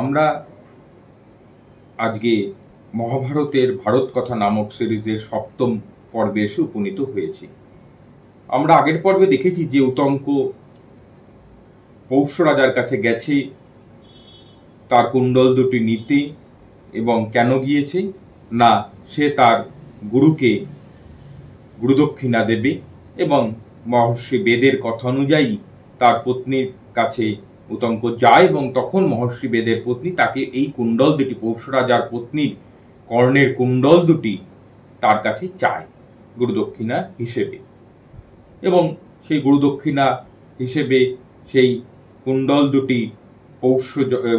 আমরা আজকে মহাভারতের ভারত কথা নামক সিরিজের সপ্তম পর্বে এসে উপনীত হয়েছি আমরা আগের পর্বে দেখেছি যে উতঙ্ক পৌষ রাজার কাছে গেছে তার কুণ্ডল দুটি নিতে এবং কেন গিয়েছে না সে তার গুরুকে গুরুদক্ষিণা দেবে এবং মহর্ষি বেদের কথা অনুযায়ী তার পত্নীর কাছে উতঙ্ক যায় এবং তখন মহর্ষি বেদের পত্নী তাকে এই কুণ্ডল দুটি পৌষ রাজার পত্নীর কর্ণের কুণ্ডল দুটি তার কাছে চায় গুরুদক্ষিণা হিসেবে এবং সেই গুরুদক্ষিণা হিসেবে সেই কুণ্ডল দুটি পৌষ্য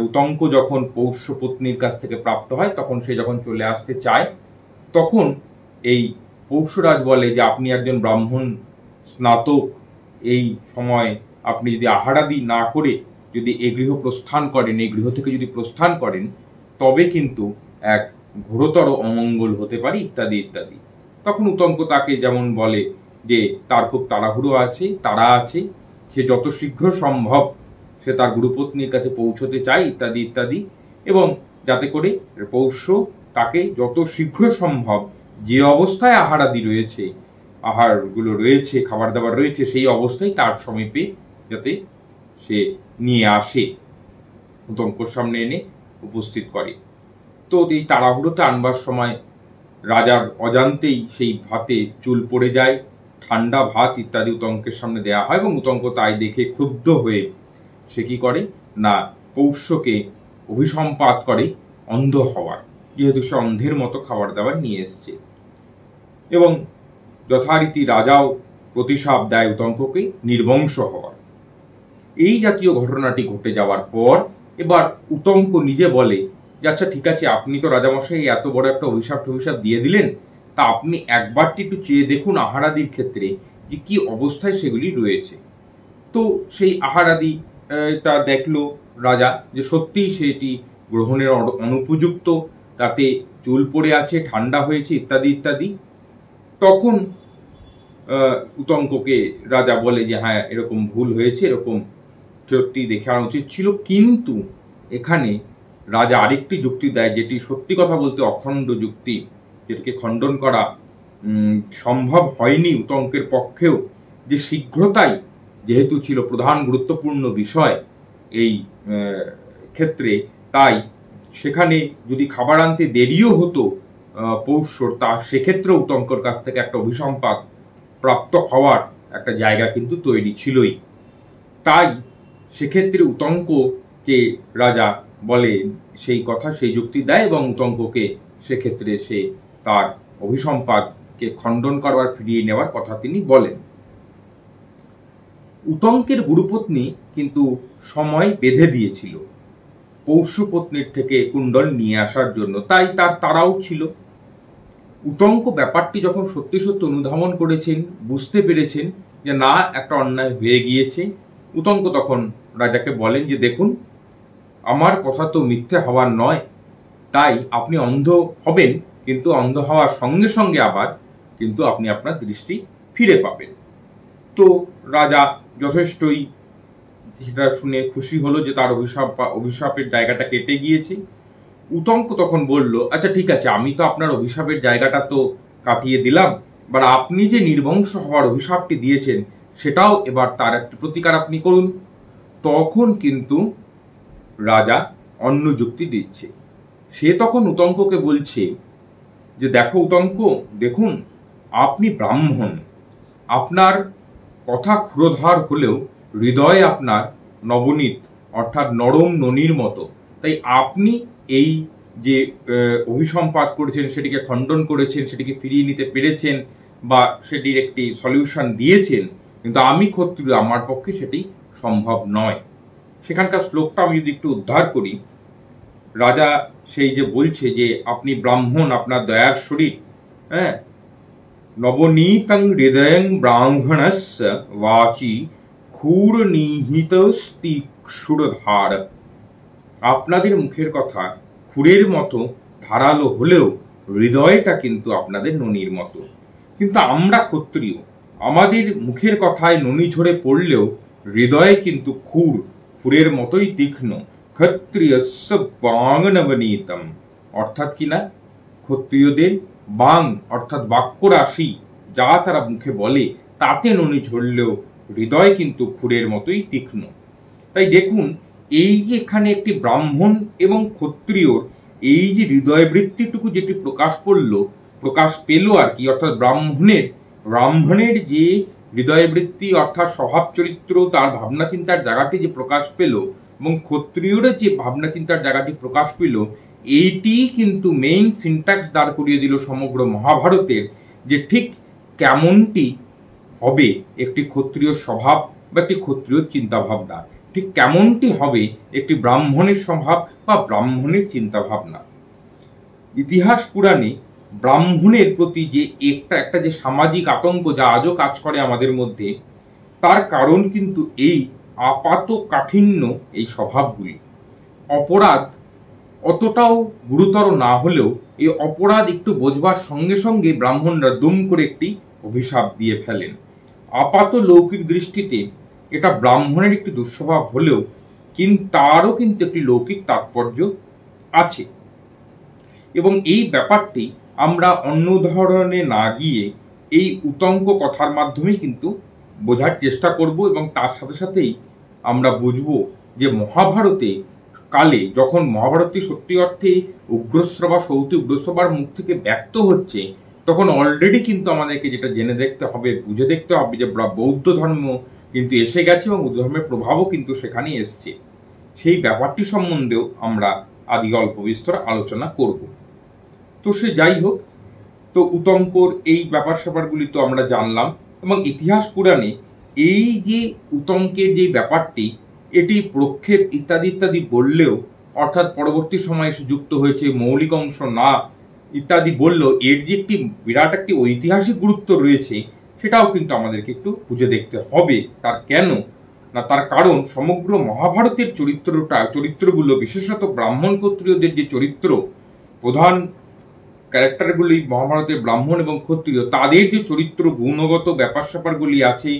উতঙ্ক যখন পৌষ্য পত্নীর কাছ থেকে প্রাপ্ত হয় তখন সে যখন চলে আসতে চায় তখন এই পৌষ্যরাজ বলে যে আপনি একজন ব্রাহ্মণ স্নাতক এই সময় আপনি যদি আহারাদি না করে যদি এ গৃহ প্রস্থান করেন এই গৃহ থেকে যদি প্রস্থান করেন তবে কিন্তু এক ঘোরতর অমঙ্গল হতে পারে ইত্যাদি ইত্যাদি তখন উতঙ্ক তাকে যেমন বলে যে তার খুব তাড়াহুড়ো আছে তারা আছে সে যত শীঘ্র সম্ভব সে তার গুরুপত্নীর কাছে পৌঁছতে চায় ইত্যাদি ইত্যাদি এবং যাতে করে পৌষ্য তাকে যত শীঘ্র সম্ভব যে অবস্থায় আহারাদি রয়েছে আহারগুলো রয়েছে খাবার দাবার রয়েছে সেই অবস্থায় তার সমীপে যাতে সে নিয়ে আসে দঙ্কর সামনে এনে উপস্থিত করে তো এই তাড়াহুড়োতে আনবার সময় রাজার অজান্তেই সেই ভাতে চুল পড়ে যায় ঠান্ডা ভাত ইত্যাদি উতঙ্কের সামনে দেয়া হয় এবং উতঙ্ক তাই দেখে ক্ষুব্ধ হয়ে সে কি করে না পৌষ্যকে অভিসম্পাত করে অন্ধ হওয়ার যেহেতু সে অন্ধের মতো খাবার দাবার নিয়ে এসছে এবং যথারীতি রাজাও প্রতিশাপ দেয় উতঙ্ককে নির্বংশ হওয়ার এই জাতীয় ঘটনাটি ঘটে যাওয়ার পর এবার উতঙ্ক নিজে বলে যে আচ্ছা ঠিক আছে আপনি তো রাজামশাই এত বড় একটা অভিশাপ টভিশাপ দিয়ে দিলেন তা আপনি একবারটি একটু চেয়ে দেখুন আহারাদির ক্ষেত্রে যে কী অবস্থায় সেগুলি রয়েছে তো সেই আহারাদি তা দেখলো রাজা যে সত্যিই সেটি গ্রহণের অনুপযুক্ত তাতে চুল পড়ে আছে ঠান্ডা হয়েছে ইত্যাদি ইত্যাদি তখন উতঙ্ককে রাজা বলে যে হ্যাঁ এরকম ভুল হয়েছে এরকম ফেরতটি দেখে আনা উচিত ছিল কিন্তু এখানে রাজা আরেকটি যুক্তি দেয় যেটি সত্যি কথা বলতে অখণ্ড যুক্তি যেটিকে খণ্ডন করা সম্ভব হয়নি উতঙ্কের পক্ষেও যে শীঘ্রতাই যেহেতু ছিল প্রধান গুরুত্বপূর্ণ বিষয় এই ক্ষেত্রে তাই সেখানে যদি খাবার আনতে দেরিও হতো পৌষ্যর তা সেক্ষেত্রে উতঙ্কর কাছ থেকে একটা অভিসম্পাদ প্রাপ্ত হওয়ার একটা জায়গা কিন্তু তৈরি ছিলই তাই সেক্ষেত্রে উতঙ্ককে রাজা বলে সেই কথা সেই যুক্তি দেয় এবং উতঙ্ককে সেক্ষেত্রে সে তার অভিসম্পাদকে খণ্ডন করবার ফিরিয়ে নেওয়ার কথা তিনি বলেন উতঙ্কের গুরুপত্নী কিন্তু সময় বেঁধে দিয়েছিল পৌষ্যপত্নীর থেকে কুণ্ডল নিয়ে আসার জন্য তাই তার তারাও ছিল উতঙ্ক ব্যাপারটি যখন সত্যি সত্য অনুধাবন করেছেন বুঝতে পেরেছেন যে না একটা অন্যায় হয়ে গিয়েছে উতঙ্ক তখন রাজাকে বলেন যে দেখুন আমার কথা তো মিথ্যে হওয়ার নয় তাই আপনি অন্ধ হবেন কিন্তু অন্ধ হওয়ার সঙ্গে সঙ্গে আবার কিন্তু আপনি আপনার দৃষ্টি ফিরে পাবেন তো রাজা যথেষ্টই সেটা শুনে খুশি হলো যে তার অভিশাপ বা অভিশাপের জায়গাটা কেটে গিয়েছে উতঙ্ক তখন বলল আচ্ছা ঠিক আছে আমি তো আপনার অভিশাপের জায়গাটা তো কাটিয়ে দিলাম বা আপনি যে নির্বংশ হওয়ার অভিশাপটি দিয়েছেন সেটাও এবার তার একটি প্রতিকার আপনি করুন তখন কিন্তু রাজা অন্য যুক্তি দিচ্ছে সে তখন উতঙ্ককে বলছে যে দেখো উতঙ্ক দেখুন আপনি ব্রাহ্মণ আপনার কথা ক্ষুরোধার হলেও হৃদয়ে আপনার নবনীত অর্থাৎ নরম ননির মতো তাই আপনি এই যে অভিসম্পাত করেছেন সেটিকে খণ্ডন করেছেন সেটিকে ফিরিয়ে নিতে পেরেছেন বা সেটির একটি সলিউশন দিয়েছেন কিন্তু আমি ক্ষত্রিয় আমার পক্ষে সেটি সম্ভব নয় সেখানকার শ্লোকটা আমি যদি একটু উদ্ধার করি রাজা সেই যে বলছে যে আপনি ব্রাহ্মণ আপনার দয়ার শরীর হ্যাঁ নবনীতং হৃদয়ং ব্রাহ্মণস্য বাচি ক্ষুর নিহিত সুরধার আপনাদের মুখের কথা ক্ষুরের মতো ধারালো হলেও হৃদয়টা কিন্তু আপনাদের ননির মতো কিন্তু আমরা ক্ষত্রিয় আমাদের মুখের কথায় ননি ঝরে পড়লেও হৃদয়ে কিন্তু খুর খুরের মতোই তীক্ষ্ণ ক্ষত্রিয়স্য বাংনবনীতম অর্থাৎ কি না ক্ষত্রিয়দের বাং অর্থাৎ বাক্য রাশি যা তারা মুখে বলে তাতে ননি ঝরলেও হৃদয় কিন্তু খুরের মতোই তীক্ষ্ণ তাই দেখুন এই যে এখানে একটি ব্রাহ্মণ এবং ক্ষত্রিয়র এই যে হৃদয় বৃত্তিটুকু যেটি প্রকাশ পড়ল প্রকাশ পেল আর কি অর্থাৎ ব্রাহ্মণের ব্রাহ্মণের যে হৃদয়বৃত্তি অর্থাৎ স্বভাব চরিত্র তার ভাবনা চিন্তার জায়গাটি যে প্রকাশ পেল এবং ক্ষত্রিয়র যে ভাবনা চিন্তার জায়গাটি প্রকাশ পেল এইটি কিন্তু মেইন সিনট্যাক্স দাঁড় করিয়ে দিল সমগ্র মহাভারতের যে ঠিক কেমনটি হবে একটি ক্ষত্রিয় স্বভাব বা একটি ক্ষত্রিয় চিন্তাভাবনা ঠিক কেমনটি হবে একটি ব্রাহ্মণের স্বভাব বা ব্রাহ্মণের চিন্তাভাবনা ইতিহাস পুরাণে ব্রাহ্মণের প্রতি যে একটা একটা যে সামাজিক আতঙ্ক যা আজও কাজ করে আমাদের মধ্যে তার কারণ কিন্তু এই আপাত কাঠিন্য এই স্বভাবগুলি অপরাধ অতটাও গুরুতর না হলেও এই অপরাধ একটু বোঝবার সঙ্গে সঙ্গে ব্রাহ্মণরা দুম করে একটি অভিশাপ দিয়ে ফেলেন আপাত লৌকিক দৃষ্টিতে এটা ব্রাহ্মণের একটি দুঃস্বভাব হলেও কিন্তু তারও কিন্তু একটি লৌকিক তাৎপর্য আছে এবং এই ব্যাপারটি আমরা অন্য ধরনে না গিয়ে এই উতঙ্ক কথার মাধ্যমে কিন্তু বোঝার চেষ্টা করব এবং তার সাথে সাথেই আমরা বুঝব যে মহাভারতে কালে যখন মহাভারতটি সত্যি অর্থে উগ্রস্রবা সৌতি উগ্রস্রবার মুখ থেকে ব্যক্ত হচ্ছে তখন অলরেডি কিন্তু আমাদেরকে যেটা জেনে দেখতে হবে বুঝে দেখতে হবে যে বৌদ্ধ ধর্ম কিন্তু এসে গেছে এবং বৌদ্ধ ধর্মের প্রভাবও কিন্তু সেখানে এসছে সেই ব্যাপারটি সম্বন্ধেও আমরা আজকে অল্প বিস্তর আলোচনা করবো তো সে যাই হোক তো উতঙ্কর এই ব্যাপার স্যাপারগুলি তো আমরা জানলাম এবং ইতিহাস পুরাণে এই যে উতঙ্কের যে ব্যাপারটি এটি প্রক্ষেপ ইত্যাদি ইত্যাদি বললেও অর্থাৎ পরবর্তী সময়ে এসে যুক্ত হয়েছে মৌলিক অংশ না ইত্যাদি বললেও এর যে একটি বিরাট একটি ঐতিহাসিক গুরুত্ব রয়েছে সেটাও কিন্তু আমাদেরকে একটু বুঝে দেখতে হবে তার কেন না তার কারণ সমগ্র মহাভারতের চরিত্রটা চরিত্রগুলো বিশেষত ব্রাহ্মণ ক্ষত্রিয়দের যে চরিত্র প্রধান ক্যারেক্টারগুলি মহাভারতের ব্রাহ্মণ এবং ক্ষত্রিয় তাদের যে চরিত্র গুণগত ব্যাপার স্যাপারগুলি আছে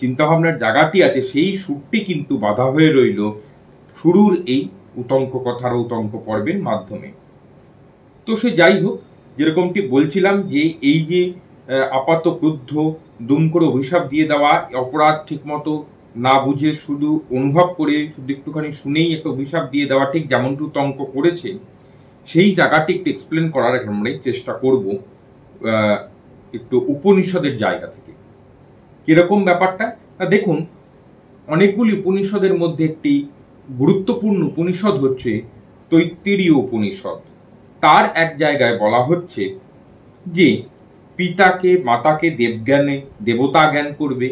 চিন্তাভাবনার জায়গাটি আছে সেই সুরটি কিন্তু বাধা হয়ে রইল শুরুর এই উতঙ্ক কথার উতঙ্ক পর্বের মাধ্যমে তো সে যাই হোক যেরকমটি বলছিলাম যে এই যে আপাত ক্রুদ্ধ দুম করে অভিশাপ দিয়ে দেওয়া অপরাধ ঠিকমতো না বুঝে শুধু অনুভব করে শুধু একটুখানি শুনেই একটা অভিশাপ দিয়ে দেওয়া ঠিক যেমনটি উতঙ্ক করেছে সেই জায়গাটি একটু এক্সপ্লেন করার আমরাই চেষ্টা করব একটু উপনিষদের জায়গা থেকে কীরকম ব্যাপারটা না দেখুন অনেকগুলি উপনিষদের মধ্যে একটি গুরুত্বপূর্ণ উপনিষদ হচ্ছে তৈত্তিরীয় উপনিষদ তার এক জায়গায় বলা হচ্ছে যে পিতাকে মাতাকে দেবজ্ঞানে দেবতা জ্ঞান করবে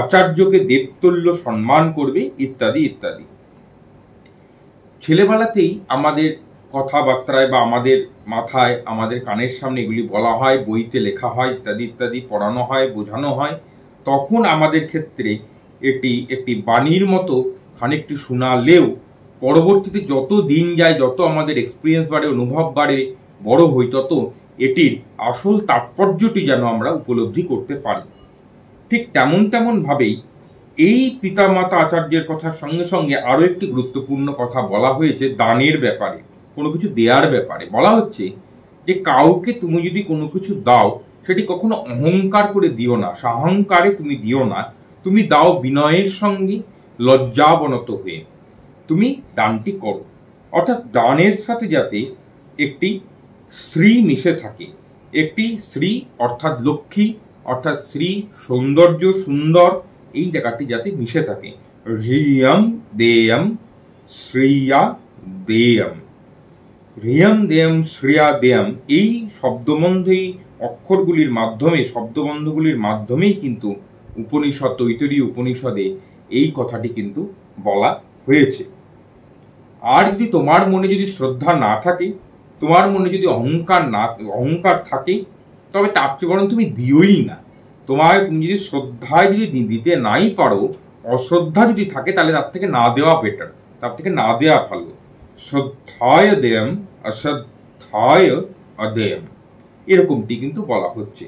আচার্যকে দেবতুল্য সম্মান করবে ইত্যাদি ইত্যাদি ছেলেবেলাতেই আমাদের কথাবার্তায় বা আমাদের মাথায় আমাদের কানের সামনে এগুলি বলা হয় বইতে লেখা হয় ইত্যাদি ইত্যাদি পড়ানো হয় বোঝানো হয় তখন আমাদের ক্ষেত্রে এটি একটি বাণীর মতো খানিকটি শোনালেও পরবর্তীতে যত দিন যায় যত আমাদের এক্সপিরিয়েন্স বাড়ে অনুভব বাড়ে বড় হই তত এটির আসল তাৎপর্যটি যেন আমরা উপলব্ধি করতে পারি ঠিক তেমন তেমনভাবেই এই পিতামাতা আচার্যের কথার সঙ্গে সঙ্গে আরও একটি গুরুত্বপূর্ণ কথা বলা হয়েছে দানের ব্যাপারে কোনো কিছু দেওয়ার ব্যাপারে বলা হচ্ছে যে কাউকে তুমি যদি কোনো কিছু দাও সেটি কখনো অহংকার করে দিও না সাহংকারে তুমি দিও না তুমি দাও বিনয়ের সঙ্গে লজ্জাবনত হয়ে তুমি দানটি করো অর্থাৎ দানের সাথে যাতে একটি স্ত্রী মিশে থাকে একটি স্ত্রী অর্থাৎ লক্ষ্মী অর্থাৎ স্ত্রী সৌন্দর্য সুন্দর এই জায়গাটি যাতে মিশে থাকে হ্রিয়ম দেয়ম শ্রেয়া দেয়ম রিয়াম দেয়াম শ্রিয়া দেয়াম এই শব্দবন্ধই অক্ষরগুলির মাধ্যমে শব্দবন্ধগুলির মাধ্যমেই কিন্তু উপনিষদ তৈতরী উপনিষদে এই কথাটি কিন্তু বলা হয়েছে আর যদি তোমার মনে যদি শ্রদ্ধা না থাকে তোমার মনে যদি অহংকার না অহংকার থাকে তবে তার চেয়ে বরং তুমি দিওই না তোমার তুমি যদি শ্রদ্ধায় যদি দিতে নাই পারো অশ্রদ্ধা যদি থাকে তাহলে তার থেকে না দেওয়া বেটার তার থেকে না দেওয়া ভালো শ্রদ্ধায় দেয়ম অশ্রদ্ধায় অদেয়ম এরকমটি কিন্তু বলা হচ্ছে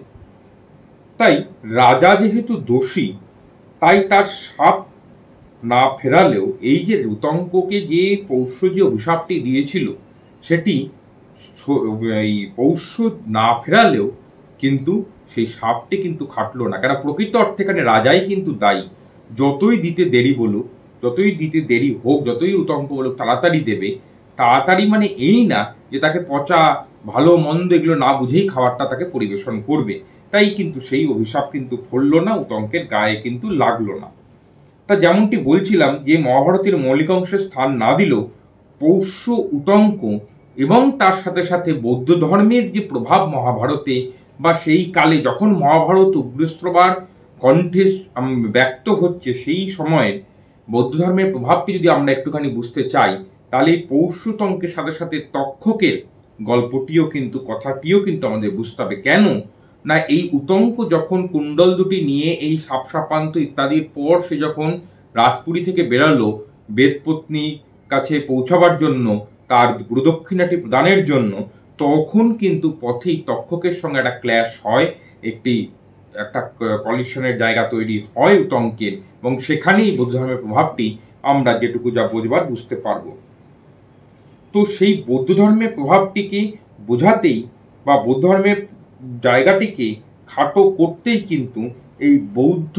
তাই রাজা যেহেতু দোষী তাই তার সাপ না ফেরালেও এই যে রুতঙ্ককে যে পৌষ্য যে অভিশাপটি দিয়েছিল সেটি এই পৌষ্য না ফেরালেও কিন্তু সেই সাপটি কিন্তু খাটলো না কেন প্রকৃত অর্থে এখানে রাজাই কিন্তু দায়ী যতই দিতে দেরি বলুক যতই দিতে দেরি হোক যতই উতঙ্ক বলুক তাড়াতাড়ি দেবে তাড়াতাড়ি মানে এই না যে তাকে পচা ভালো মন্দ এগুলো না বুঝেই খাবারটা তাকে পরিবেশন করবে তাই কিন্তু সেই অভিশাপ কিন্তু ফললো না উতঙ্কের গায়ে কিন্তু লাগলো না তা যেমনটি বলছিলাম যে মহাভারতের মৌলিক অংশে স্থান না দিলেও পৌষ্য উতঙ্ক এবং তার সাথে সাথে বৌদ্ধ ধর্মের যে প্রভাব মহাভারতে বা সেই কালে যখন মহাভারত উগ্রস্ত্রবার কণ্ঠে ব্যক্ত হচ্ছে সেই সময়ের বৌদ্ধ ধর্মের প্রভাবকে যদি আমরা একটুখানি বুঝতে চাই তাহলে এই পৌষ্যতন্ত্রের সাথে সাথে তক্ষকের গল্পটিও কিন্তু কথাটিও কিন্তু আমাদের বুঝতে হবে কেন না এই উতঙ্ক যখন কুণ্ডল দুটি নিয়ে এই সাপসাপান্ত ইত্যাদির পর সে যখন রাজপুরী থেকে বেরালো বেদপত্নী কাছে পৌঁছাবার জন্য তার গুরুদক্ষিণাটি প্রদানের জন্য তখন কিন্তু পথেই তক্ষকের সঙ্গে একটা ক্ল্যাশ হয় একটি একটা কলিশনের জায়গা তৈরি হয় উতঙ্কের এবং সেখানেই বৌদ্ধ ধর্মের প্রভাবটি আমরা যেটুকু যা বোঝবার বুঝতে পারব তো সেই বৌদ্ধ ধর্মের প্রভাবটিকে বোঝাতেই বা বৌদ্ধ ধর্মের জায়গাটিকে খাটো করতেই কিন্তু এই বৌদ্ধ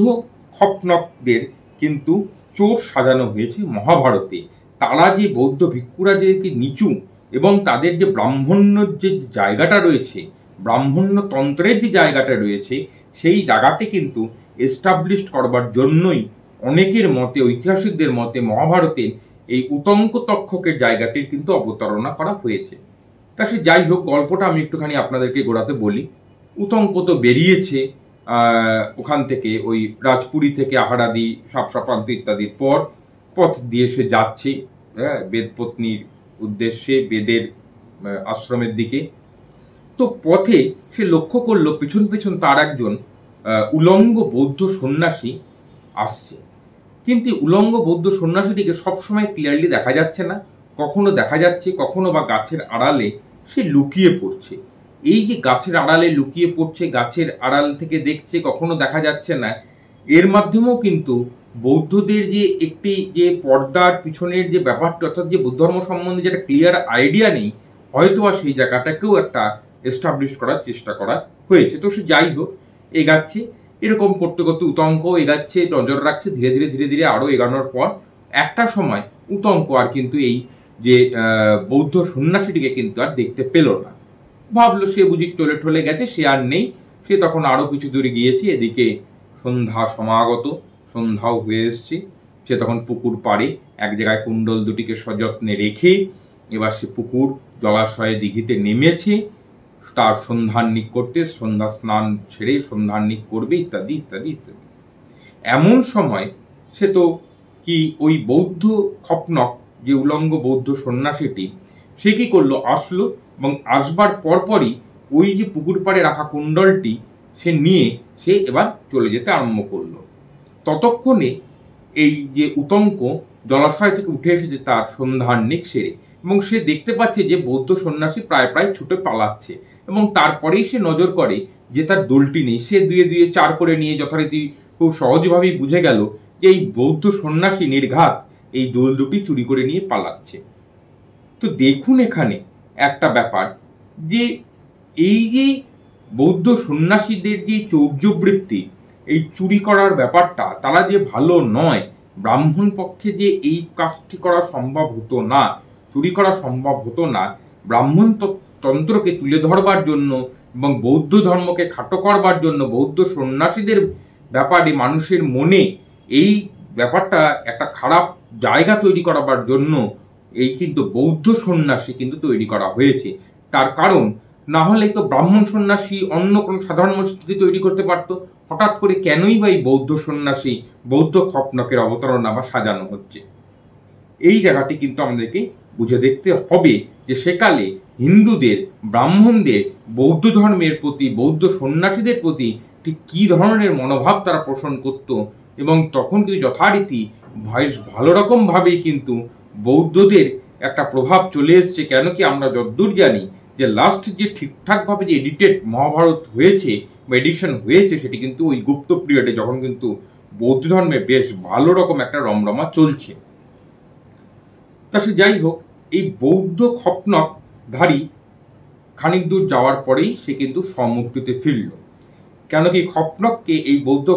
খপনকদের কিন্তু চোর সাজানো হয়েছে মহাভারতে তারা যে বৌদ্ধ ভিক্ষুরা যে নিচু এবং তাদের যে ব্রাহ্মণ্য যে জায়গাটা রয়েছে ব্রাহ্মণ্য তন্ত্রের যে জায়গাটা রয়েছে সেই জায়গাটি কিন্তু এস্টাবলিশড করবার জন্যই অনেকের মতে ঐতিহাসিকদের মতে মহাভারতে এই উতঙ্ক তক্ষকের জায়গাটির কিন্তু অবতারণা করা হয়েছে তা সে যাই হোক গল্পটা আমি একটুখানি আপনাদেরকে গোড়াতে বলি উতঙ্ক তো বেরিয়েছে ওখান থেকে ওই রাজপুরী থেকে আহারাদি সাপসাপান্ত ইত্যাদির পর পথ দিয়ে সে যাচ্ছে হ্যাঁ বেদপত্নীর উদ্দেশ্যে বেদের আশ্রমের দিকে তো পথে সে লক্ষ্য করলো পিছন পিছন তার একজন উলঙ্গ বৌদ্ধ সন্ন্যাসী আসছে কিন্তু উলঙ্গ বৌদ্ধ সন্ন্যাসীটিকে সবসময় ক্লিয়ারলি দেখা যাচ্ছে না কখনো দেখা যাচ্ছে কখনো বা গাছের আড়ালে সে লুকিয়ে পড়ছে এই যে গাছের আড়ালে লুকিয়ে পড়ছে গাছের আড়াল থেকে দেখছে কখনো দেখা যাচ্ছে না এর মাধ্যমেও কিন্তু বৌদ্ধদের যে একটি যে পর্দার পিছনের যে ব্যাপারটি অর্থাৎ যে বৌদ্ধ ধর্ম সম্বন্ধে যেটা ক্লিয়ার আইডিয়া নেই হয়তো বা সেই জায়গাটাকেও একটা এস্টাবলিশ করার চেষ্টা করা হয়েছে তো সে যাই হোক এগাচ্ছে এরকম করতে করতে উতঙ্ক এগাচ্ছে নজর রাখছে ধীরে ধীরে ধীরে ধীরে আরও এগানোর পর একটা সময় উতঙ্ক আর কিন্তু এই যে বৌদ্ধ সন্ন্যাসীটিকে কিন্তু আর দেখতে পেল না ভাবলো সে বুঝি টলে টলে গেছে সে আর নেই সে তখন আরও কিছু দূরে গিয়েছে এদিকে সন্ধ্যা সমাগত সন্ধ্যাও হয়ে এসছে সে তখন পুকুর পাড়ে এক জায়গায় কুণ্ডল দুটিকে সযত্নে রেখে এবার সে পুকুর জলাশয়ে দিঘিতে নেমেছে তার সন্ধান্নিক করতে সন্ধ্যা স্নান ছেড়ে সন্ধান্নিক করবে ইত্যাদি ইত্যাদি ইত্যাদি এমন সময় সে তো কি ওই বৌদ্ধ খপনক যে উলঙ্গ বৌদ্ধ সন্ন্যাসীটি সে কি করলো আসলো এবং আসবার পরপরই ওই যে পুকুর পাড়ে রাখা কুণ্ডলটি সে নিয়ে সে এবার চলে যেতে আরম্ভ করলো ততক্ষণে এই যে উতঙ্ক জলাশয় থেকে উঠে এসেছে তার সন্ধান নিক সেরে এবং সে দেখতে পাচ্ছে যে বৌদ্ধ সন্ন্যাসী প্রায় প্রায় ছুটে পালাচ্ছে এবং তারপরেই সে নজর করে যে তার দোলটি নেই সে দুয়ে দুয়ে চার করে নিয়ে যথারীতি খুব সহজভাবেই বুঝে গেল যে এই বৌদ্ধ সন্ন্যাসী নির্ঘাত এই দোল দুটি চুরি করে নিয়ে পালাচ্ছে তো দেখুন এখানে একটা ব্যাপার যে এই যে বৌদ্ধ সন্ন্যাসীদের যে চৌর্যবৃত্তি এই চুরি করার ব্যাপারটা তারা যে ভালো নয় ব্রাহ্মণ পক্ষে যে এই কাজটি করা সম্ভব হতো না চুরি করা সম্ভব হতো না ব্রাহ্মণ তন্ত্রকে তুলে ধরবার জন্য এবং বৌদ্ধ ধর্মকে খাটো করবার জন্য বৌদ্ধ সন্ন্যাসীদের ব্যাপারে মানুষের মনে এই ব্যাপারটা একটা খারাপ জায়গা তৈরি করাবার জন্য এই কিন্তু বৌদ্ধ সন্ন্যাসী কিন্তু তৈরি করা হয়েছে তার কারণ না হলে তো ব্রাহ্মণ সন্ন্যাসী অন্য কোনো সাধারণ মসজিদে তৈরি করতে পারত হঠাৎ করে কেনই বা এই বৌদ্ধ সন্ন্যাসী বৌদ্ধ খপনকের অবতারণা বা সাজানো হচ্ছে এই জায়গাটি কিন্তু আমাদেরকে বুঝে দেখতে হবে যে সেকালে হিন্দুদের ব্রাহ্মণদের বৌদ্ধ ধর্মের প্রতি বৌদ্ধ সন্ন্যাসীদের প্রতি ঠিক কী ধরনের মনোভাব তারা পোষণ করত এবং তখন কিন্তু যথারীতি ভালো রকমভাবেই কিন্তু বৌদ্ধদের একটা প্রভাব চলে এসছে কেন কি আমরা যদ্দূর জানি যে লাস্ট যে ঠিকঠাকভাবে যে এডিটেড মহাভারত হয়েছে বা এডিশন হয়েছে সেটি কিন্তু ওই গুপ্ত পিরিয়ডে যখন কিন্তু বৌদ্ধ ধর্মে বেশ ভালো রকম একটা রমরমা চলছে তা সে যাই হোক এই বৌদ্ধ খপনকধারী খানিক দূর যাওয়ার পরেই সে কিন্তু সমুক্তিতে ফিরল কেন কি খপনককে এই বৌদ্ধ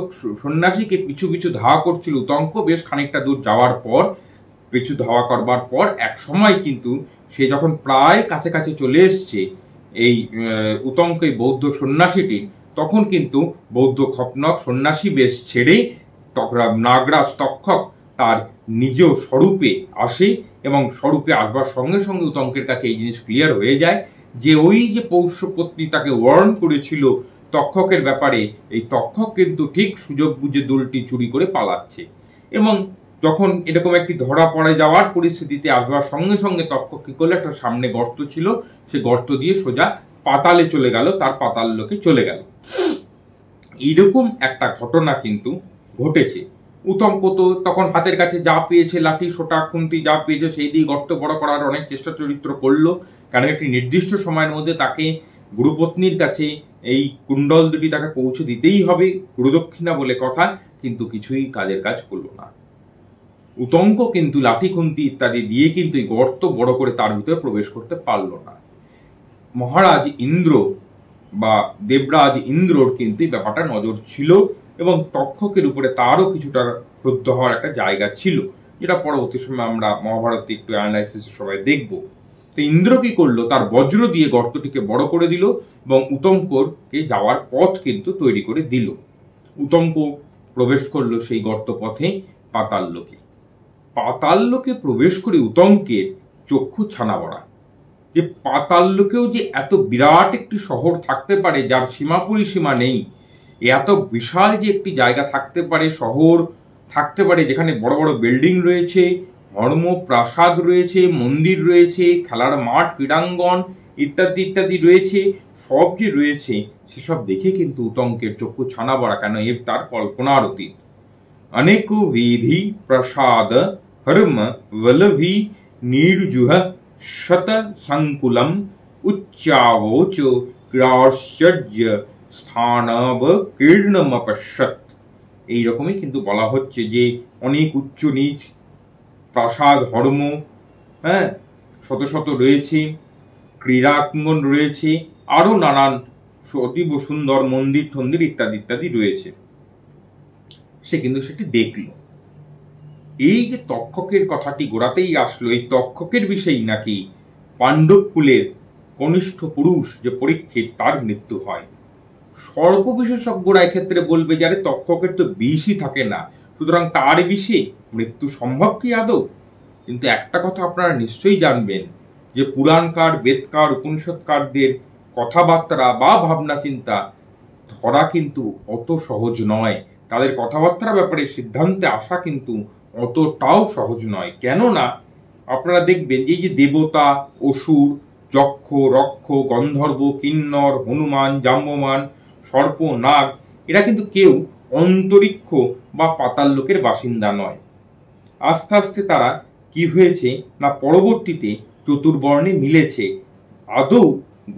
সন্ন্যাসীকে পিছু পিছু ধাওয়া করছিল উতঙ্ক বেশ খানিকটা দূর যাওয়ার পর পিছু ধাওয়া করবার পর এক সময় কিন্তু সে যখন প্রায় কাছে কাছে চলে এসছে এই উতঙ্ক এই বৌদ্ধ সন্ন্যাসীটির তখন কিন্তু বৌদ্ধ খপনক সন্ন্যাসী বেশ ছেড়ে নাগরাজ তক্ষক তার নিজ স্বরূপে আসে এবং স্বরূপে আসবার সঙ্গে সঙ্গে উতঙ্কের কাছে এই জিনিস ক্লিয়ার হয়ে যায় যে ওই যে পৌষ্যপত্নী তাকে ওয়ার্ন করেছিল তক্ষকের ব্যাপারে এই তক্ষক কিন্তু ঠিক সুযোগ বুঝে দোলটি চুরি করে পালাচ্ছে এবং যখন এরকম একটি ধরা পড়ে যাওয়ার পরিস্থিতিতে আসবার সঙ্গে সঙ্গে তক্ষক কী করলো একটা সামনে গর্ত ছিল সে গর্ত দিয়ে সোজা পাতালে চলে গেল তার পাতাল লোকে চলে গেল এইরকম একটা ঘটনা কিন্তু ঘটেছে উত্তম কত তখন হাতের কাছে যা পেয়েছে লাঠি সোটা খুন্তি যা পেয়েছে সেই দিয়ে গর্ত বড় করার অনেক চেষ্টা চরিত্র করলো কারণ একটি নির্দিষ্ট সময়ের মধ্যে তাকে গুরুপত্নীর কাছে এই কুণ্ডল দুটি তাকে পৌঁছে দিতেই হবে গুরুদক্ষিণা বলে কথা কিন্তু কিছুই কাজের কাজ করলো না উতঙ্ক কিন্তু লাঠি খুন্তি ইত্যাদি দিয়ে কিন্তু এই গর্ত বড় করে তার ভিতরে প্রবেশ করতে পারল না মহারাজ ইন্দ্র বা দেবরাজ ইন্দ্রর কিন্তু এই ব্যাপারটা নজর ছিল এবং তক্ষকের উপরে তারও কিছুটা ক্রুদ্ধ হওয়ার একটা জায়গা ছিল যেটা পরবর্তী সময় আমরা মহাভারতে একটু অ্যানালাইসিস সবাই দেখব তো ইন্দ্র কি করলো তার বজ্র দিয়ে গর্তটিকে বড় করে দিল এবং উতঙ্করকে যাওয়ার পথ কিন্তু তৈরি করে দিল উতঙ্ক প্রবেশ করলো সেই গর্ত পথে পাতাল লোকে পাতাল লোকে প্রবেশ করে উতঙ্কের চক্ষু ছানা বড়া যে পাতাল লোকেও যে এত বিরাট একটি শহর থাকতে পারে যার সীমা পরিসীমা নেই এত বিশাল যে একটি জায়গা থাকতে পারে শহর থাকতে পারে যেখানে বড় বড় বিল্ডিং রয়েছে ধর্ম প্রাসাদ রয়েছে মন্দির রয়েছে খেলার মাঠ ক্রীড়াঙ্গন ইত্যাদি ইত্যাদি রয়েছে সব যে রয়েছে সেসব দেখে কিন্তু উতঙ্কের চক্ষু ছানা পড়া কেন এর তার কল্পনার অতীত অনেক বিধি প্রসাদ হর্ম বলভি নির্জুহ শত সংকুলম উচ্চাবোচ ক্রাশ্চর্য স্থানাবকীর্ণম অপশ্যত এইরকমই কিন্তু বলা হচ্ছে যে অনেক উচ্চ নিচ প্রাসাদ ধর্ম হ্যাঁ শত শত রয়েছে ক্রীড়াঙ্গন রয়েছে আরও নানান অতীব সুন্দর মন্দির ঠন্দির ইত্যাদি ইত্যাদি রয়েছে সে কিন্তু সেটি দেখল এই যে তক্ষকের কথাটি গোড়াতেই আসলো এই তক্ষকের বিষয়েই নাকি পাণ্ডবকুলের কনিষ্ঠ পুরুষ যে পরীক্ষিত তার মৃত্যু হয় সর্ব বিশেষজ্ঞরা এক্ষেত্রে বলবে যে আরে তক্ষকের তো বেশি থাকে না সুতরাং তার বিষে মৃত্যু সম্ভব কি আদৌ কিন্তু একটা কথা আপনারা নিশ্চয়ই জানবেন যে পুরাণকার বেদকার উপনিষদকারদের কথাবার্তা বা ভাবনা চিন্তা ধরা কিন্তু অত সহজ নয় তাদের কথাবার্তার ব্যাপারে সিদ্ধান্তে আসা কিন্তু অতটাও সহজ নয় কেননা আপনারা দেখবেন এই যে দেবতা অসুর যক্ষ রক্ষ গন্ধর্ব কিন্নর হনুমান জাম্বমান সর্প নাগ এরা কিন্তু কেউ অন্তরিক্ষ বা পাতাল লোকের বাসিন্দা নয় আস্তে আস্তে তারা কি হয়েছে না পরবর্তীতে চতুর্বর্ণে মিলেছে আদৌ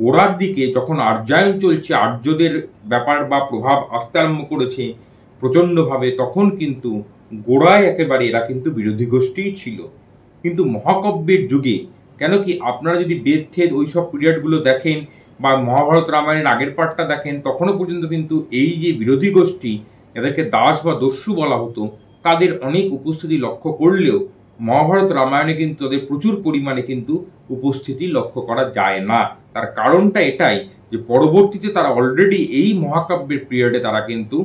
গোড়ার দিকে যখন আর্যায়ন চলছে আর্যদের ব্যাপার বা প্রভাব আস্তে আরম্ভ করেছে প্রচণ্ডভাবে তখন কিন্তু গোড়ায় একেবারে এরা কিন্তু বিরোধী গোষ্ঠীই ছিল কিন্তু মহাকাব্যের যুগে কেন কি আপনারা যদি বেদ ওই সব পিরিয়ডগুলো দেখেন বা মহাভারত রামায়ণের আগের পাঠটা দেখেন তখনও পর্যন্ত কিন্তু এই যে বিরোধী গোষ্ঠী যাদেরকে দাস বা দস্যু বলা হতো তাদের অনেক উপস্থিতি লক্ষ্য করলেও মহাভারত রামায়ণে কিন্তু তাদের প্রচুর পরিমাণে কিন্তু উপস্থিতি লক্ষ্য করা যায় না তার কারণটা এটাই যে পরবর্তীতে তারা অলরেডি এই মহাকাব্যের পিরিয়ডে তারা কিন্তু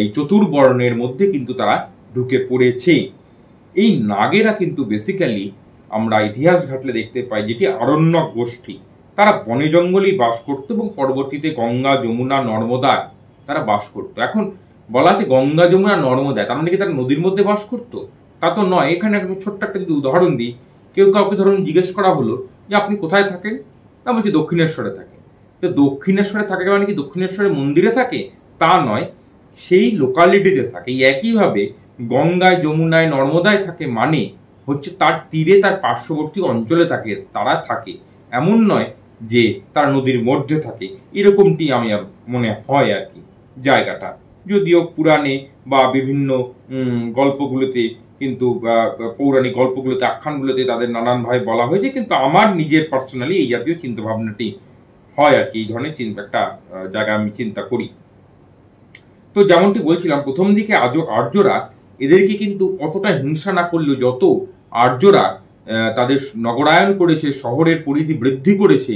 এই চতুর্বর্ণের মধ্যে কিন্তু তারা ঢুকে পড়েছে এই নাগেরা কিন্তু বেসিক্যালি আমরা ইতিহাস ঘাটলে দেখতে পাই যেটি আরণ্যক গোষ্ঠী তারা বনে জঙ্গলেই বাস করতো এবং পরবর্তীতে গঙ্গা যমুনা নর্মদায় তারা বাস করতো এখন বলা আছে গঙ্গা যমুনা নর্মদায় তার মানে কি তারা নদীর মধ্যে বাস করতো তা তো নয় এখানে আমি ছোট্ট একটা যদি উদাহরণ দিই কেউ কাউকে ধরুন জিজ্ঞেস করা হলো যে আপনি কোথায় থাকেন না বলছি দক্ষিণেশ্বরে থাকে তো দক্ষিণেশ্বরে থাকে মানে কি দক্ষিণেশ্বরে মন্দিরে থাকে তা নয় সেই লোকালিটিতে থাকে একইভাবে গঙ্গায় যমুনায় নর্মদায় থাকে মানে হচ্ছে তার তীরে তার পার্শ্ববর্তী অঞ্চলে থাকে তারা থাকে এমন নয় যে তার নদীর মধ্যে থাকে এরকমটি আমি মনে হয় আর কি জায়গাটা যদিও পুরাণে বা বিভিন্ন গল্পগুলোতে কিন্তু পৌরাণিক গল্পগুলোতে আখ্যানগুলোতে তাদের নানানভাবে বলা হয়েছে কিন্তু আমার নিজের পার্সোনালি এই জাতীয় চিন্তাভাবনাটি হয় আর কি এই ধরনের চিন্তা একটা জায়গা আমি চিন্তা করি তো যেমনটি বলছিলাম প্রথম দিকে আর্যরা এদেরকে কিন্তু অতটা হিংসা না করলেও যত আর্যরা তাদের নগরায়ন করেছে শহরের পরিধি বৃদ্ধি করেছে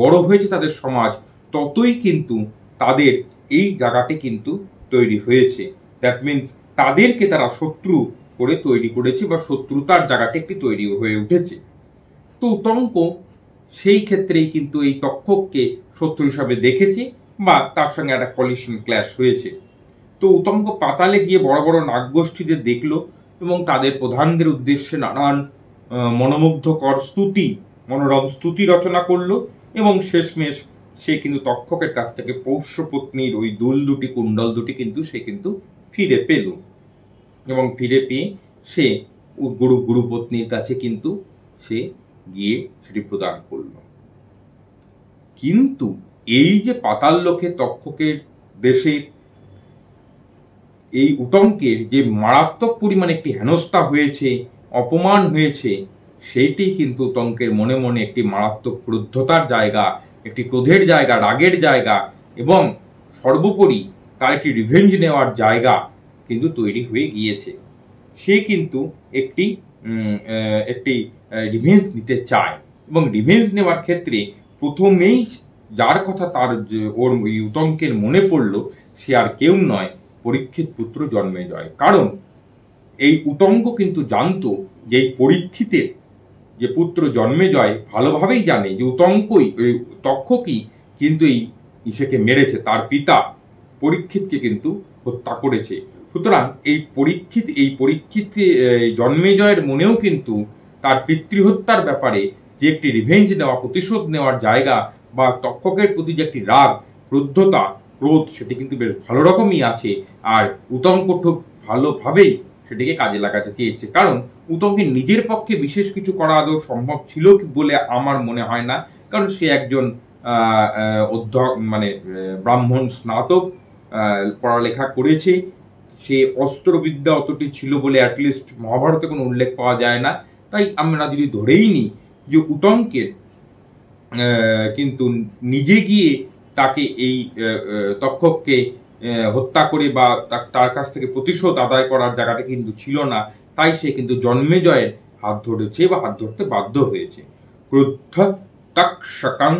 বড় হয়েছে তাদের সমাজ ততই কিন্তু তাদের এই জায়গাটি কিন্তু তৈরি হয়েছে দ্যাট মিন্স তাদেরকে তারা শত্রু করে তৈরি করেছে বা শত্রুতার জায়গাটি একটি তৈরি হয়ে উঠেছে তো উতঙ্ক সেই ক্ষেত্রেই কিন্তু এই তক্ষককে শত্রু হিসাবে দেখেছে বা তার সঙ্গে একটা কলিশন ক্ল্যাশ হয়েছে তো উতঙ্ক পাতালে গিয়ে বড় বড় নাগগোষ্ঠীদের দেখলো এবং তাদের প্রধানদের উদ্দেশ্যে নানান মনোমুগ্ধকর স্তুতি মনোরম স্তুতি রচনা করলো এবং শেষমেশ সে কিন্তু তক্ষকের কাছ থেকে পৌষ্যপত্নীর ওই দুল দুটি কুণ্ডল দুটি কিন্তু সে কিন্তু ফিরে পেল এবং ফিরে পেয়ে সে গুরু গুরুপত্নীর কাছে কিন্তু সে গিয়ে সেটি প্রদান করল কিন্তু এই যে পাতাল লোকে তক্ষকের দেশে এই উতঙ্কের যে মারাত্মক পরিমাণে একটি হেনস্থা হয়েছে অপমান হয়েছে সেইটি কিন্তু তঙ্কের মনে মনে একটি মারাত্মক ক্রুদ্ধতার জায়গা একটি ক্রোধের জায়গা রাগের জায়গা এবং সর্বোপরি তার একটি রিভেঞ্জ নেওয়ার জায়গা কিন্তু তৈরি হয়ে গিয়েছে সে কিন্তু একটি একটি রিভেঞ্জ নিতে চায় এবং রিভেঞ্জ নেওয়ার ক্ষেত্রে প্রথমেই যার কথা তার ওর উতঙ্কের মনে পড়ল সে আর কেউ নয় পরীক্ষিত পুত্র জন্মে যায় কারণ এই উতঙ্গ কিন্তু জানত যে এই পরীক্ষিতের যে পুত্র জন্মে জয় ভালোভাবেই জানে যে উতঙ্কই ওই তক্ষকই কিন্তু এই ইসেকে মেরেছে তার পিতা পরীক্ষিতকে কিন্তু হত্যা করেছে সুতরাং এই পরীক্ষিত এই পরীক্ষিত জন্মেজয়ের মনেও কিন্তু তার পিতৃহত্যার ব্যাপারে যে একটি রিভেঞ্জ নেওয়া প্রতিশোধ নেওয়ার জায়গা বা তক্ষকের প্রতি যে একটি রাগ ক্রুদ্ধতা ক্রোধ সেটি কিন্তু বেশ ভালো রকমই আছে আর উতঙ্ক ভালোভাবেই সেটিকে কাজে লাগাতে চেয়েছে কারণ উতঙ্কের নিজের পক্ষে বিশেষ কিছু করা আদৌ সম্ভব ছিল বলে আমার মনে হয় না কারণ সে একজন অধ্যক্ষ মানে ব্রাহ্মণ স্নাতক পড়ালেখা করেছে সে অস্ত্রবিদ্যা অতটি ছিল বলে অ্যাটলিস্ট মহাভারতে কোনো উল্লেখ পাওয়া যায় না তাই আমরা যদি ধরেই নিই যে উতঙ্কের কিন্তু নিজে গিয়ে তাকে এই তক্ষককে হত্যা করে বা তার কাছ থেকে প্রতিশোধ আদায় করার জায়গাটা কিন্তু ছিল না তাই সে কিন্তু জন্মেজয়ের হাত ধরেছে বা হাত ধরতে বাধ্য হয়েছে ক্রুদ্ধ তক্ষকং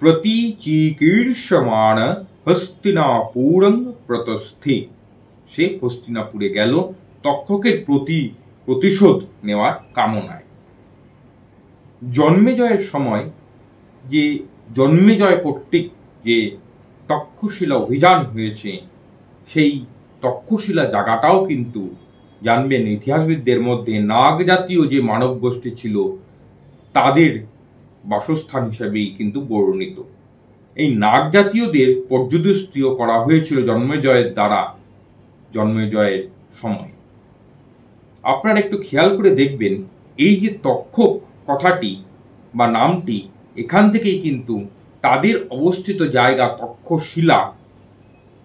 প্রতিচিকীর্ষমাণ হস্তিনাপুরং প্রতস্থি সে হস্তিনাপুরে গেল তক্ষকের প্রতি প্রতিশোধ নেওয়ার কামনায় জন্মেজয়ের সময় যে জন্মেজয় কর্তৃক যে তক্ষশিলা অভিযান হয়েছে সেই তক্ষশিলা জায়গাটাও কিন্তু জানবেন ইতিহাসবিদদের মধ্যে নাগ জাতীয় যে মানব গোষ্ঠী ছিল তাদের বাসস্থান হিসাবেই কিন্তু বর্ণিত এই নাগ জাতীয়দের পর্যুদস্তীয় করা হয়েছিল জন্মেজয়ের দ্বারা জন্মেজয়ের সময় আপনারা একটু খেয়াল করে দেখবেন এই যে তক্ষক কথাটি বা নামটি এখান থেকেই কিন্তু তাদের অবস্থিত জায়গা তক্ষশিলা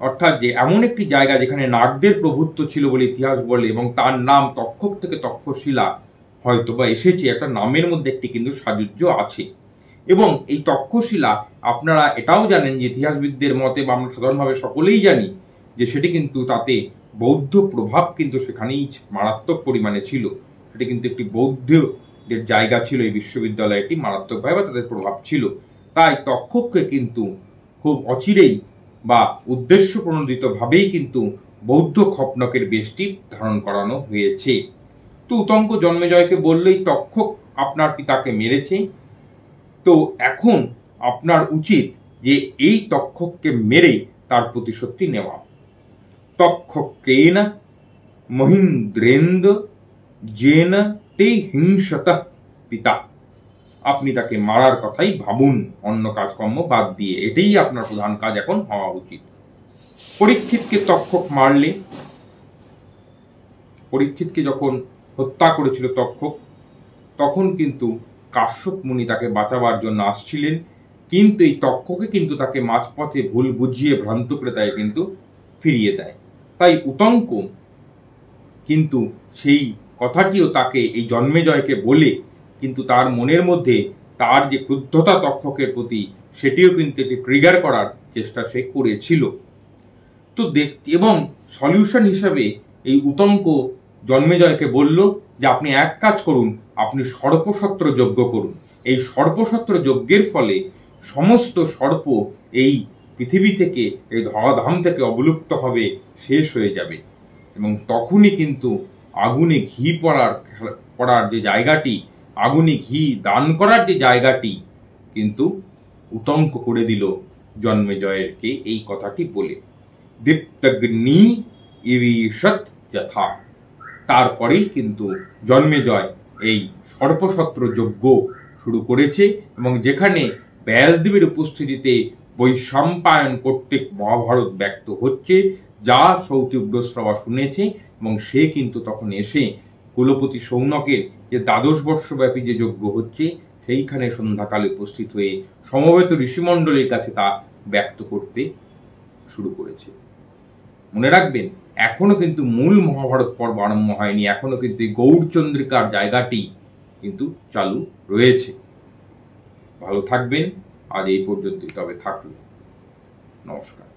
অর্থাৎ যে এমন একটি জায়গা যেখানে নাগদের প্রভুত্ব ছিল বলে ইতিহাস বলে এবং তার নাম তক্ষক থেকে তক্ষশিলা হয়তো বা এসেছে একটা নামের মধ্যে একটি কিন্তু সাযুজ্য আছে এবং এই তক্ষশিলা আপনারা এটাও জানেন যে ইতিহাসবিদদের মতে বা আমরা সাধারণভাবে সকলেই জানি যে সেটি কিন্তু তাতে বৌদ্ধ প্রভাব কিন্তু সেখানেই মারাত্মক পরিমাণে ছিল সেটি কিন্তু একটি বৌদ্ধদের জায়গা ছিল এই বিশ্ববিদ্যালয়টি মারাত্মকভাবে তাদের প্রভাব ছিল তাই তক্ষককে কিন্তু খুব অচিরেই বা উদ্দেশ্য প্রণোদিতভাবেই কিন্তু বৌদ্ধ খপনকের বেশটি ধারণ করানো হয়েছে তো উতঙ্ক জন্মেজয়কে বললেই তক্ষক আপনার পিতাকে মেরেছে তো এখন আপনার উচিত যে এই তক্ষককে মেরে তার প্রতিশোধটি নেওয়া তক্ষকেন মহিন্দ্রেন্দ্র জেন তে হিংসত পিতা আপনি তাকে মারার কথাই ভাবুন অন্য কাজকর্ম বাদ দিয়ে এটাই আপনার প্রধান কাজ এখন হওয়া উচিত পরীক্ষিতকে তক্ষক মারলে পরীক্ষিতকে যখন হত্যা করেছিল তক্ষক তখন কিন্তু কাশ্যপ মুনি তাকে বাঁচাবার জন্য আসছিলেন কিন্তু এই তক্ষকে কিন্তু তাকে মাঝপথে ভুল বুঝিয়ে ভ্রান্ত করে তাই কিন্তু ফিরিয়ে দেয় তাই উতঙ্ক কিন্তু সেই কথাটিও তাকে এই জন্মেজয়কে বলে কিন্তু তার মনের মধ্যে তার যে ক্রুদ্ধতা তক্ষকের প্রতি সেটিও কিন্তু একটি ট্রিগার করার চেষ্টা সে করেছিল তো দেখ এবং সলিউশন হিসাবে এই উতঙ্ক জন্মেজয়কে বলল যে আপনি এক কাজ করুন আপনি সর্পসত্র যজ্ঞ করুন এই সর্পসত্র যজ্ঞের ফলে সমস্ত সর্প এই পৃথিবী থেকে এই ধরাধাম থেকে অবলুপ্ত হবে শেষ হয়ে যাবে এবং তখনই কিন্তু আগুনে ঘি পড়ার পড়ার যে জায়গাটি আগুনে ঘি দান করার যে জায়গাটি কিন্তু উতঙ্ক করে দিল জন্মে জয়েরকে এই কথাটি বলে দীপ্তগ্নি ইবিষৎ যথা তারপরেই কিন্তু জন্মে জয় এই সর্বসত্র যজ্ঞ শুরু করেছে এবং যেখানে ব্যাসদেবের উপস্থিতিতে বৈশম্পায়ন কর্তৃক মহাভারত ব্যক্ত হচ্ছে যা সৌতিগ্রস্রবা শুনেছে এবং সে কিন্তু তখন এসে কুলপতি সৌনকের যে দ্বাদশ বর্ষব্যাপী যে যজ্ঞ হচ্ছে সেইখানে সন্ধ্যাকালে উপস্থিত হয়ে সমবেত ঋষিমণ্ডলের কাছে তা ব্যক্ত করতে শুরু করেছে মনে রাখবেন এখনো কিন্তু মূল মহাভারত পর্ব আরম্ভ হয়নি এখনো কিন্তু এই গৌরচন্দ্রিকার জায়গাটি কিন্তু চালু রয়েছে ভালো থাকবেন আজ এই পর্যন্তই তবে থাকলো নমস্কার